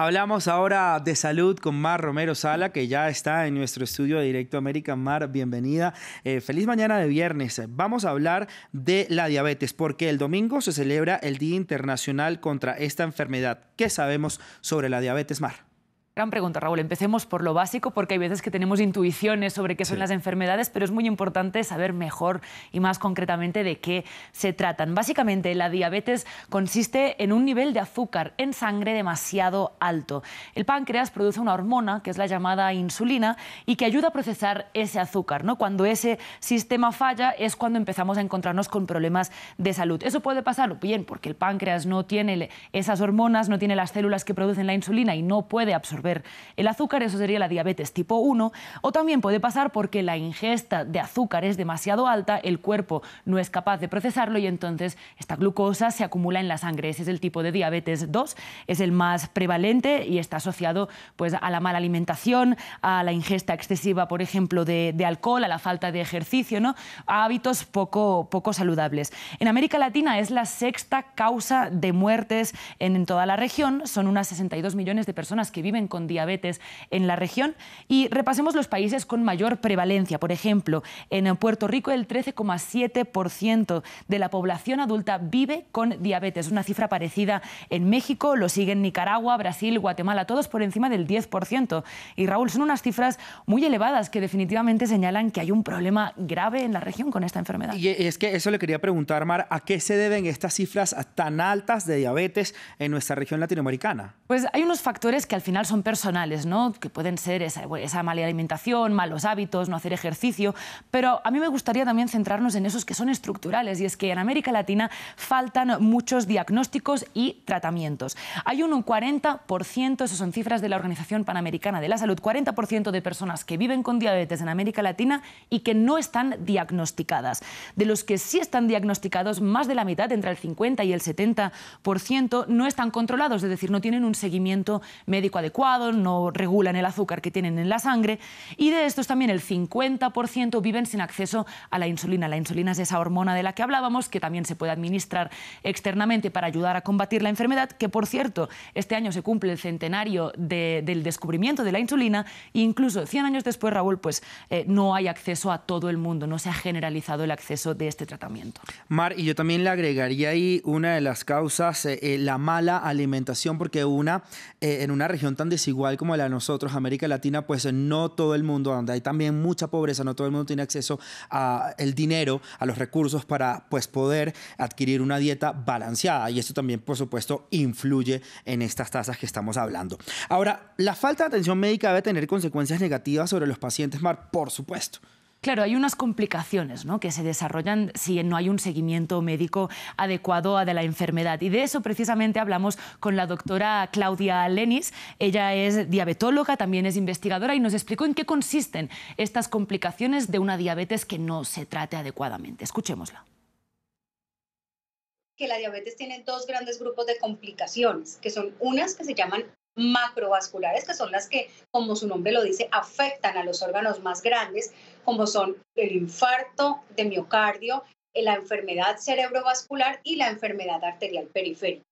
Hablamos ahora de salud con Mar Romero Sala, que ya está en nuestro estudio de Directo América. Mar, bienvenida. Eh, feliz mañana de viernes. Vamos a hablar de la diabetes, porque el domingo se celebra el Día Internacional contra esta enfermedad. ¿Qué sabemos sobre la diabetes, Mar? Gran pregunta, Raúl. Empecemos por lo básico, porque hay veces que tenemos intuiciones sobre qué son las enfermedades, pero es muy importante saber mejor y más concretamente de qué se tratan. Básicamente, la diabetes consiste en un nivel de azúcar en sangre demasiado alto. El páncreas produce una hormona, que es la llamada insulina, y que ayuda a procesar ese azúcar. ¿no? Cuando ese sistema falla es cuando empezamos a encontrarnos con problemas de salud. Eso puede pasar bien porque el páncreas no tiene esas hormonas, no tiene las células que producen la insulina y no puede absorber el azúcar, eso sería la diabetes tipo 1, o también puede pasar porque la ingesta de azúcar es demasiado alta, el cuerpo no es capaz de procesarlo y entonces esta glucosa se acumula en la sangre. Ese es el tipo de diabetes 2, es el más prevalente y está asociado pues, a la mala alimentación, a la ingesta excesiva, por ejemplo, de, alcohol, a la falta de ejercicio, ¿no? a hábitos poco, poco saludables. En América Latina es la sexta causa de muertes en toda la región, son unas 62 millones de personas que viven con diabetes en la región. Y repasemos los países con mayor prevalencia. Por ejemplo, en Puerto Rico el 13,7% de la población adulta vive con diabetes, una cifra parecida en México, lo siguen Nicaragua, Brasil, Guatemala, todos por encima del 10%. Y Raúl, son unas cifras muy elevadas que definitivamente señalan que hay un problema grave en la región con esta enfermedad. Y es que eso le quería preguntar, Mar, ¿a qué se deben estas cifras tan altas de diabetes en nuestra región latinoamericana? Pues hay unos factores que al final son personales, ¿no? que pueden ser esa, esa mala alimentación, malos hábitos, no hacer ejercicio, pero a mí me gustaría también centrarnos en esos que son estructurales, y es que en América Latina faltan muchos diagnósticos y tratamientos. Hay un 40%, eso son cifras de la Organización Panamericana de la Salud, 40% de personas que viven con diabetes en América Latina y que no están diagnosticadas. De los que sí están diagnosticados, más de la mitad, entre el 50 y el 70%, no están controlados, es decir, no tienen un seguimiento médico adecuado no regulan el azúcar que tienen en la sangre y de estos también el 50% viven sin acceso a la insulina. La insulina es esa hormona de la que hablábamos que también se puede administrar externamente para ayudar a combatir la enfermedad, que por cierto, este año se cumple el centenario del descubrimiento de la insulina e incluso 100 años después, Raúl, pues eh, no hay acceso a todo el mundo, no se ha generalizado el acceso de este tratamiento. Mar, y yo también le agregaría ahí una de las causas, eh, eh, la mala alimentación, porque una, en una región tan Igual como la de nosotros, América Latina, pues eh, no todo el mundo donde Hay también mucha pobreza, no todo el mundo tiene acceso al dinero, a los recursos para pues, poder adquirir una dieta balanceada. Y esto también, por supuesto, influye en estas tasas que estamos hablando. Ahora, la falta de atención médica debe tener consecuencias negativas sobre los pacientes, Mar, por supuesto. Claro, hay unas complicaciones que se desarrollan si no hay un seguimiento médico adecuado a de la enfermedad. Y de eso precisamente hablamos con la doctora Claudia Lenis. Ella es diabetóloga, también es investigadora y nos explicó en qué consisten estas complicaciones de una diabetes que no se trate adecuadamente. Escuchémosla que la diabetes tiene dos grandes grupos de complicaciones, que son unas que se llaman macrovasculares, que son las que, como su nombre lo dice, afectan a los órganos más grandes, como son el infarto de miocardio, la enfermedad cerebrovascular y la enfermedad arterial periférica.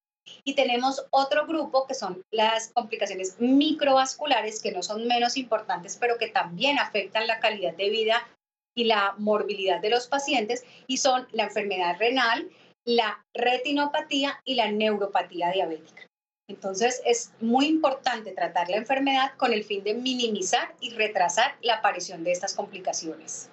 Y tenemos otro grupo que son las complicaciones microvasculares, que no son menos importantes, pero que también afectan la calidad de vida y la morbilidad de los pacientes, y son la enfermedad renal, la retinopatía y la neuropatía diabética. Entonces es muy importante tratar la enfermedad con el fin de minimizar y retrasar la aparición de estas complicaciones.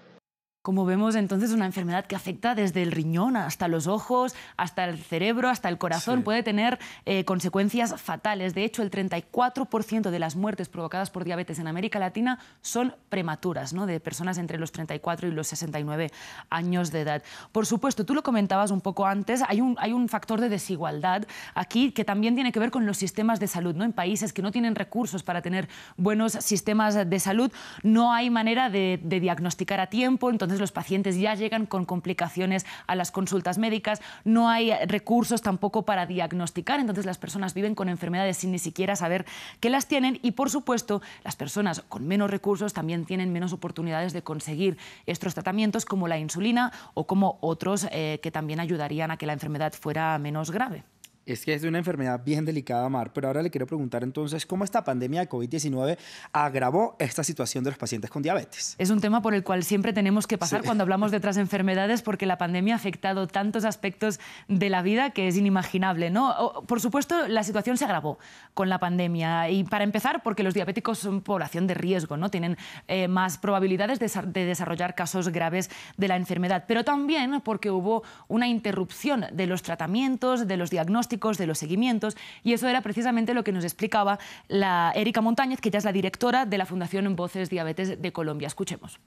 Como vemos entonces una enfermedad que afecta desde el riñón hasta los ojos, hasta el cerebro, hasta el corazón, puede tener eh, consecuencias fatales. De hecho, el 34% de las muertes provocadas por diabetes en América Latina son prematuras, ¿no? de personas entre los 34 y los 69 años de edad. Por supuesto, tú lo comentabas un poco antes, hay un, hay un factor de desigualdad aquí que también tiene que ver con los sistemas de salud. ¿no? En países que no tienen recursos para tener buenos sistemas de salud, no hay manera de, de diagnosticar a tiempo, entonces los pacientes ya llegan con complicaciones a las consultas médicas, no hay recursos tampoco para diagnosticar, entonces las personas viven con enfermedades sin ni siquiera saber que las tienen y por supuesto las personas con menos recursos también tienen menos oportunidades de conseguir estos tratamientos como la insulina o como otros eh, que también ayudarían a que la enfermedad fuera menos grave. Es que es una enfermedad bien delicada, Mar, pero ahora le quiero preguntar entonces cómo esta pandemia de COVID-19 agravó esta situación de los pacientes con diabetes. Es un tema por el cual siempre tenemos que pasar cuando hablamos de otras enfermedades porque la pandemia ha afectado tantos aspectos de la vida que es inimaginable, ¿no? Por supuesto, la situación se agravó con la pandemia y para empezar porque los diabéticos son población de riesgo, ¿no? Tienen eh, más probabilidades de desarrollar casos graves de la enfermedad, pero también porque hubo una interrupción de los tratamientos, de los diagnósticos, de los seguimientos, y eso era precisamente lo que nos explicaba la Erika Montañez, que ya es la directora de la Fundación Voces Diabetes de Colombia. Escuchemos.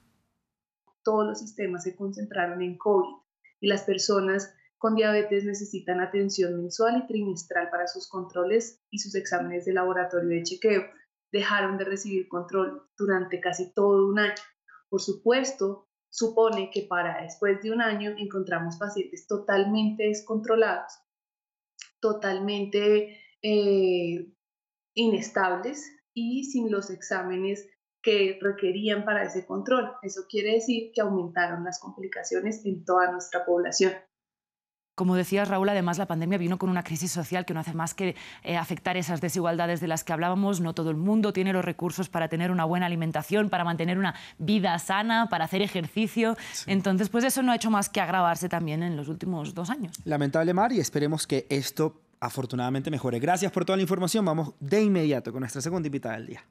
Todos los sistemas se concentraron en COVID y las personas con diabetes necesitan atención mensual y trimestral para sus controles y sus exámenes de laboratorio de chequeo. Dejaron de recibir control durante casi todo un año. Por supuesto, supone que para después de un año encontramos pacientes totalmente descontrolados totalmente eh, inestables y sin los exámenes que requerían para ese control. Eso quiere decir que aumentaron las complicaciones en toda nuestra población. Como decías, Raúl, además la pandemia vino con una crisis social que no hace más que eh, afectar esas desigualdades de las que hablábamos. No todo el mundo tiene los recursos para tener una buena alimentación, para mantener una vida sana, para hacer ejercicio. Entonces, pues eso no ha hecho más que agravarse también en los últimos dos años. Lamentable, Mar, y esperemos que esto afortunadamente mejore. Gracias por toda la información. Vamos de inmediato con nuestra segunda invitada del día.